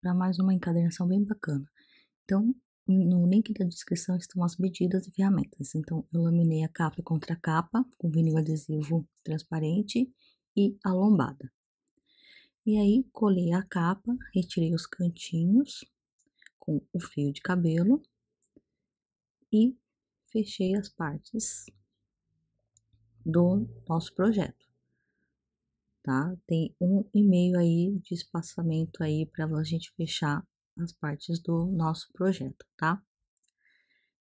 para mais uma encadernação bem bacana. Então, no link da descrição estão as medidas e ferramentas. Então, eu laminei a capa contra a capa com vinil adesivo transparente e a lombada. E aí, colei a capa, retirei os cantinhos com o fio de cabelo e fechei as partes do nosso projeto tá? Tem um e meio aí de espaçamento aí para a gente fechar as partes do nosso projeto, tá?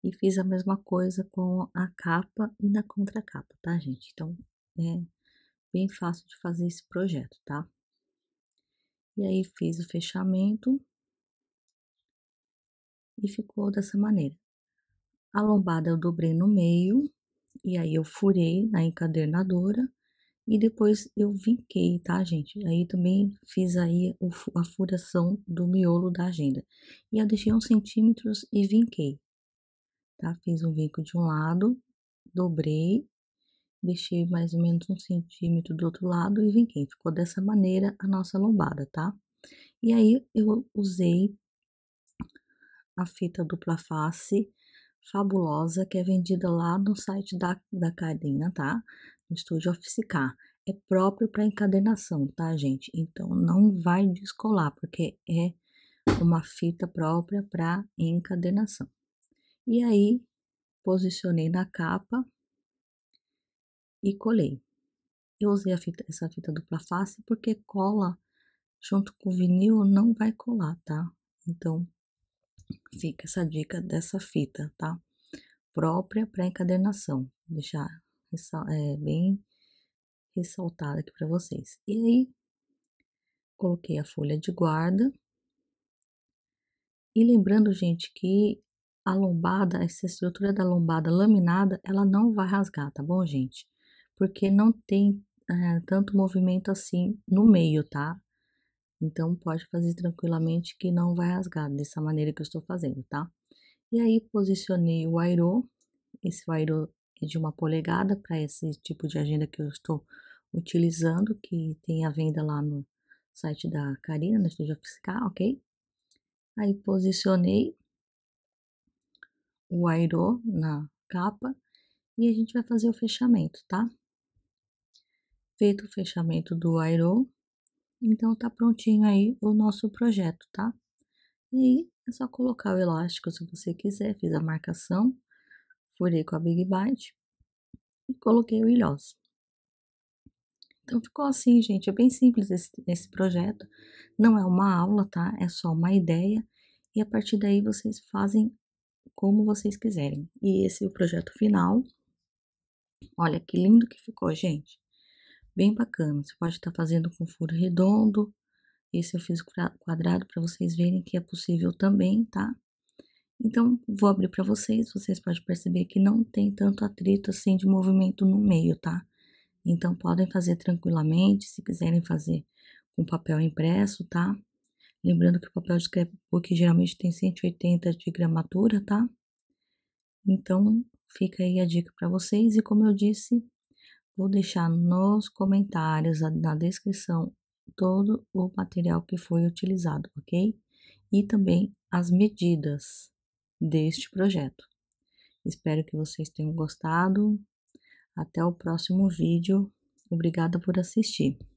E fiz a mesma coisa com a capa e na contracapa, tá, gente? Então, é bem fácil de fazer esse projeto, tá? E aí fiz o fechamento e ficou dessa maneira. A lombada eu dobrei no meio e aí eu furei na encadernadora e depois eu vinquei, tá, gente? Aí também fiz aí a furação do miolo da agenda. E eu deixei uns centímetros e vinquei, tá? Fiz um vinco de um lado, dobrei, deixei mais ou menos um centímetro do outro lado e vinquei. Ficou dessa maneira a nossa lombada, tá? E aí eu usei a fita dupla face fabulosa que é vendida lá no site da, da cadena, tá? No estúdio Office K. É próprio para encadernação, tá, gente? Então não vai descolar, porque é uma fita própria para encadernação. E aí, posicionei na capa e colei. Eu usei fita, essa fita dupla face porque cola junto com o vinil não vai colar, tá? Então, Fica essa dica dessa fita, tá? Própria para encadernação. Vou deixar é, bem ressaltada aqui para vocês. E aí, coloquei a folha de guarda. E lembrando, gente, que a lombada, essa estrutura da lombada laminada, ela não vai rasgar, tá bom, gente? Porque não tem é, tanto movimento assim no meio, tá? Então, pode fazer tranquilamente que não vai rasgar dessa maneira que eu estou fazendo, tá? E aí, posicionei o airô. Esse airô é de uma polegada para esse tipo de agenda que eu estou utilizando, que tem a venda lá no site da Karina, na Estúdio Fiscal, ok? Aí, posicionei o airô na capa e a gente vai fazer o fechamento, tá? Feito o fechamento do airô, então tá prontinho aí o nosso projeto, tá? E aí é só colocar o elástico se você quiser. Fiz a marcação, furei com a Big Bite e coloquei o ilhós. Então ficou assim, gente. É bem simples esse, esse projeto. Não é uma aula, tá? É só uma ideia. E a partir daí vocês fazem como vocês quiserem. E esse é o projeto final. Olha que lindo que ficou, gente bem bacana. Você pode estar fazendo com furo redondo. Esse eu fiz quadrado para vocês verem que é possível também, tá? Então, vou abrir para vocês. Vocês podem perceber que não tem tanto atrito assim de movimento no meio, tá? Então, podem fazer tranquilamente, se quiserem fazer com papel impresso, tá? Lembrando que o papel de scrapbook geralmente tem 180 de gramatura, tá? Então, fica aí a dica para vocês. E como eu disse, Vou deixar nos comentários, na descrição, todo o material que foi utilizado, ok? E também as medidas deste projeto. Espero que vocês tenham gostado. Até o próximo vídeo. Obrigada por assistir.